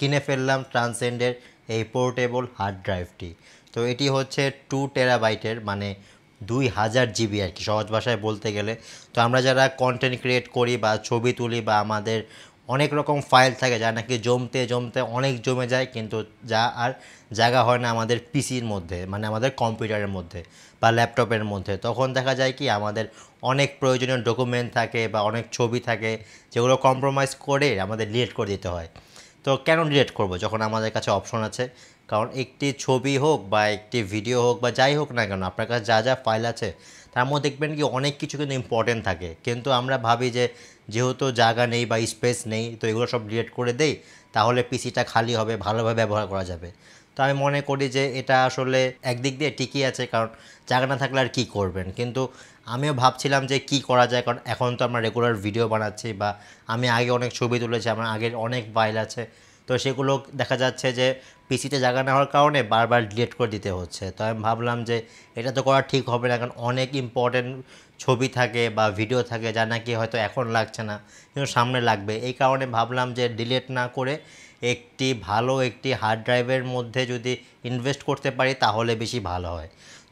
কিনে ফেললাম ট্রান্সেন্ডের এই পোর্টেবল হার্ড ড্রাইভটি তো এটি হচ্ছে টু টেরাবাইটের মানে দুই হাজার জিবি আর কি সহজ ভাষায় বলতে গেলে তো আমরা যারা কন্টেন্ট ক্রিয়েট করি বা ছবি তুলি বা আমাদের অনেক রকম ফাইল থাকে যা নাকি জমতে জমতে অনেক জমে যায় কিন্তু যা আর জায়গা হয় না আমাদের পিসির মধ্যে মানে আমাদের কম্পিউটারের মধ্যে বা ল্যাপটপের মধ্যে তখন দেখা যায় কি আমাদের অনেক প্রয়োজনীয় ডকুমেন্ট থাকে বা অনেক ছবি থাকে যেগুলো কম্প্রোমাইজ করে আমাদের ডিলিট করে দিতে হয় তো কেন ডিলেট করব যখন আমাদের কাছে অপশন আছে কারণ একটি ছবি হোক বা একটি ভিডিও হোক বা যাই হোক না কেন আপনার কাছে যা যা ফাইল আছে তার মধ্যে দেখবেন কি অনেক কিছু কিন্তু ইম্পর্টেন্ট থাকে কিন্তু আমরা ভাবি যে যেহেতু জায়গা নেই বা স্পেস নেই তো এগুলো সব ডিলেট করে দেই তাহলে পিসিটা খালি হবে ভালোভাবে ব্যবহার করা যাবে তো আমি মনে করি যে এটা আসলে একদিক দিয়ে ঠিকই আছে কারণ জায়গা না থাকলে আর কী করবেন কিন্তু আমিও ভাবছিলাম যে কি করা যায় কারণ এখন তো আমরা রেগুলার ভিডিও বানাচ্ছি বা আমি আগে অনেক ছবি তুলেছি আমার আগের অনেক বাইল আছে তো সেগুলো দেখা যাচ্ছে যে পিসিতে জায়গা নেওয়ার কারণে বারবার ডিলেট করে দিতে হচ্ছে তো আমি ভাবলাম যে এটা তো করা ঠিক হবে না কারণ অনেক ইম্পর্টেন্ট ছবি থাকে বা ভিডিও থাকে যা নাকি হয়তো এখন লাগছে না কিন্তু সামনে লাগবে এই কারণে ভাবলাম যে ডিলেট না করে একটি ভালো একটি হার্ড ড্রাইভের মধ্যে যদি ইনভেস্ট করতে পারি তাহলে বেশি ভালো হয়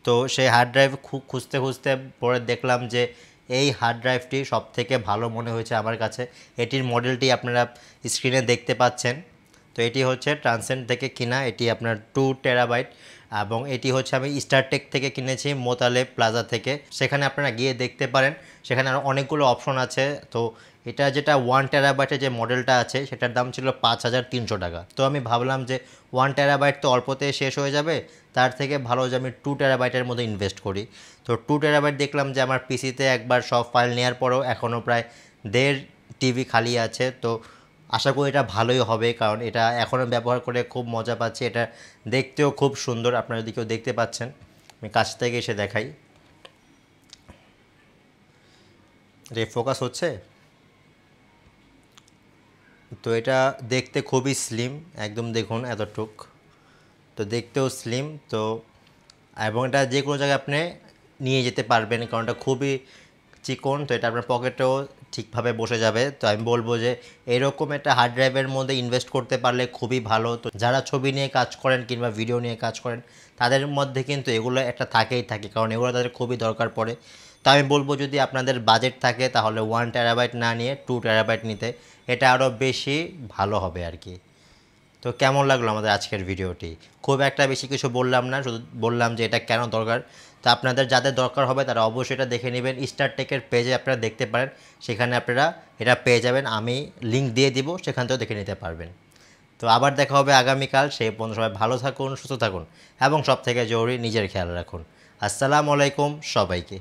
তো সেই হার্ড ড্রাইভ খুব খুঁজতে খুঁজতে পরে দেখলাম যে এই হার্ড ড্রাইভটি সবথেকে ভালো মনে হয়েছে আমার কাছে এটির মডেলটি আপনারা স্ক্রিনে দেখতে পাচ্ছেন তো এটি হচ্ছে ট্রান্সেন্ট থেকে কিনা এটি আপনার টু টেরাবাইট এবং এটি হচ্ছে আমি স্টারটেক থেকে কিনেছি মোতালে প্লাজা থেকে সেখানে আপনারা গিয়ে দেখতে পারেন সেখানে আরও অনেকগুলো অপশন আছে তো এটা যেটা ওয়ান টেরাবাইটের যে মডেলটা আছে সেটার দাম ছিল পাঁচ হাজার তিনশো টাকা তো আমি ভাবলাম যে ওয়ান টেরাবাইট তো অল্পতে শেষ হয়ে যাবে তার থেকে ভালো যে আমি টু টেরাবাইটের মধ্যে ইনভেস্ট করি তো টু টেরাবাইট দেখলাম যে আমার পিসিতে একবার সব ফাইল নেওয়ার পরেও এখনও প্রায় দেড় টিভি খালি আছে তো আশা করি এটা ভালোই হবে কারণ এটা এখনও ব্যবহার করে খুব মজা পাচ্ছি এটা দেখতেও খুব সুন্দর আপনারা যদি কেউ দেখতে পাচ্ছেন আমি কাছ থেকে এসে দেখাই রে ফোকাস হচ্ছে তো এটা দেখতে খুবই স্লিম একদম দেখুন এতটুক তো দেখতেও স্লিম তো এবং এটা যে কোনো জায়গায় আপনি নিয়ে যেতে পারবেন কারণ এটা খুবই চিকন তো এটা আপনার পকেটেও ঠিকভাবে বসে যাবে তো আমি বলবো যে এরকম একটা হার্ড ড্রাইভের মধ্যে ইনভেস্ট করতে পারলে খুবই ভালো তো যারা ছবি নিয়ে কাজ করেন কিংবা ভিডিও নিয়ে কাজ করেন তাদের মধ্যে কিন্তু এগুলো একটা থাকেই থাকে কারণ এগুলো তাদের খুবই দরকার পড়ে তো আমি বলবো যদি আপনাদের বাজেট থাকে তাহলে ওয়ান টেরাবাইট না নিয়ে টু টেরাবাইট নিতে এটা আরও বেশি ভালো হবে আর কি তো কেমন লাগলো আমাদের আজকের ভিডিওটি খুব একটা বেশি কিছু বললাম না শুধু বললাম যে এটা কেন দরকার তো আপনাদের যাদের দরকার হবে তারা অবশ্যই এটা দেখে নেবেন স্টার টেকের পেজে আপনারা দেখতে পারেন সেখানে আপনারা এটা পেয়ে যাবেন আমি লিঙ্ক দিয়ে দিব সেখান থেকেও দেখে নিতে পারবেন তো আবার দেখা হবে আগামীকাল সেই পর্যন্ত সবাই ভালো থাকুন সুস্থ থাকুন এবং সব থেকে জরুরি নিজের খেয়াল রাখুন আসসালামু আলাইকুম সবাইকে